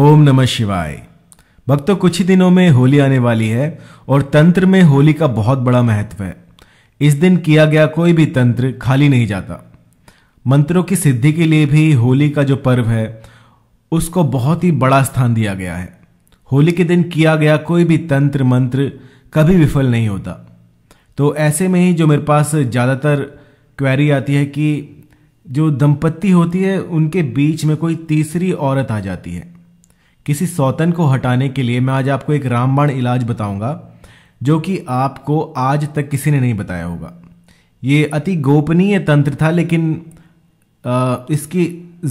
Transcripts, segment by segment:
ओम नमः शिवाय भक्तों कुछ ही दिनों में होली आने वाली है और तंत्र में होली का बहुत बड़ा महत्व है इस दिन किया गया कोई भी तंत्र खाली नहीं जाता मंत्रों की सिद्धि के लिए भी होली का जो पर्व है उसको बहुत ही बड़ा स्थान दिया गया है होली के दिन किया गया कोई भी तंत्र मंत्र कभी विफल नहीं होता तो ऐसे में ही जो मेरे पास ज़्यादातर क्वेरी आती है कि जो दंपत्ति होती है उनके बीच में कोई तीसरी औरत आ जाती है किसी सौतन को हटाने के लिए मैं आज आपको एक रामबाण इलाज बताऊंगा जो कि आपको आज तक किसी ने नहीं बताया होगा ये अति गोपनीय तंत्र था लेकिन इसकी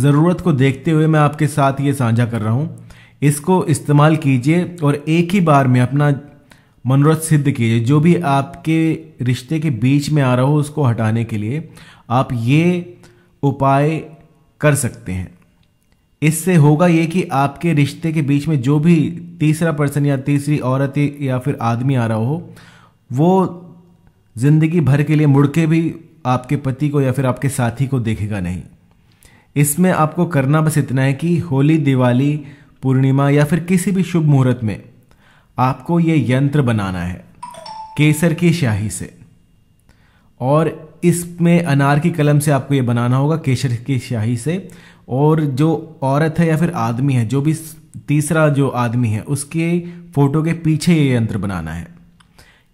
ज़रूरत को देखते हुए मैं आपके साथ ये साझा कर रहा हूँ इसको इस्तेमाल कीजिए और एक ही बार में अपना मनोरथ सिद्ध कीजिए जो भी आपके रिश्ते के बीच में आ रहा हो उसको हटाने के लिए आप ये उपाय कर सकते हैं इससे होगा ये कि आपके रिश्ते के बीच में जो भी तीसरा पर्सन या तीसरी औरत या फिर आदमी आ रहा हो वो ज़िंदगी भर के लिए मुड़ के भी आपके पति को या फिर आपके साथी को देखेगा नहीं इसमें आपको करना बस इतना है कि होली दिवाली पूर्णिमा या फिर किसी भी शुभ मुहूर्त में आपको ये यंत्र बनाना है केसर की स्याही से और इसमें अनार की कलम से आपको ये बनाना होगा केसर की स्याही से और जो औरत है या फिर आदमी है जो भी तीसरा जो आदमी है उसके फोटो के पीछे ये यंत्र बनाना है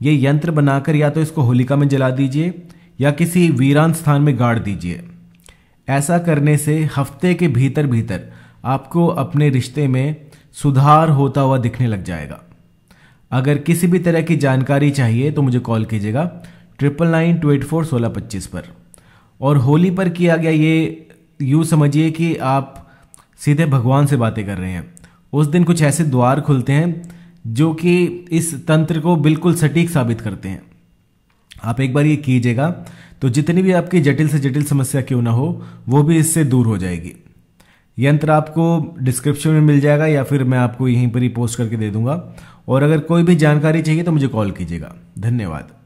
ये यंत्र बनाकर या तो इसको होलिका में जला दीजिए या किसी वीरान स्थान में गाड़ दीजिए ऐसा करने से हफ्ते के भीतर भीतर आपको अपने रिश्ते में सुधार होता हुआ दिखने लग जाएगा अगर किसी भी तरह की जानकारी चाहिए तो मुझे कॉल कीजिएगा triple nine two eight four सोलह पच्चीस पर और होली पर किया गया ये यूँ समझिए कि आप सीधे भगवान से बातें कर रहे हैं उस दिन कुछ ऐसे द्वार खुलते हैं जो कि इस तंत्र को बिल्कुल सटीक साबित करते हैं आप एक बार ये कीजिएगा तो जितनी भी आपकी जटिल से जटिल समस्या क्यों ना हो वो भी इससे दूर हो जाएगी यंत्र आपको डिस्क्रिप्शन में मिल जाएगा या फिर मैं आपको यहीं पर ही पोस्ट करके दे दूंगा और अगर कोई भी जानकारी चाहिए तो मुझे कॉल कीजिएगा धन्यवाद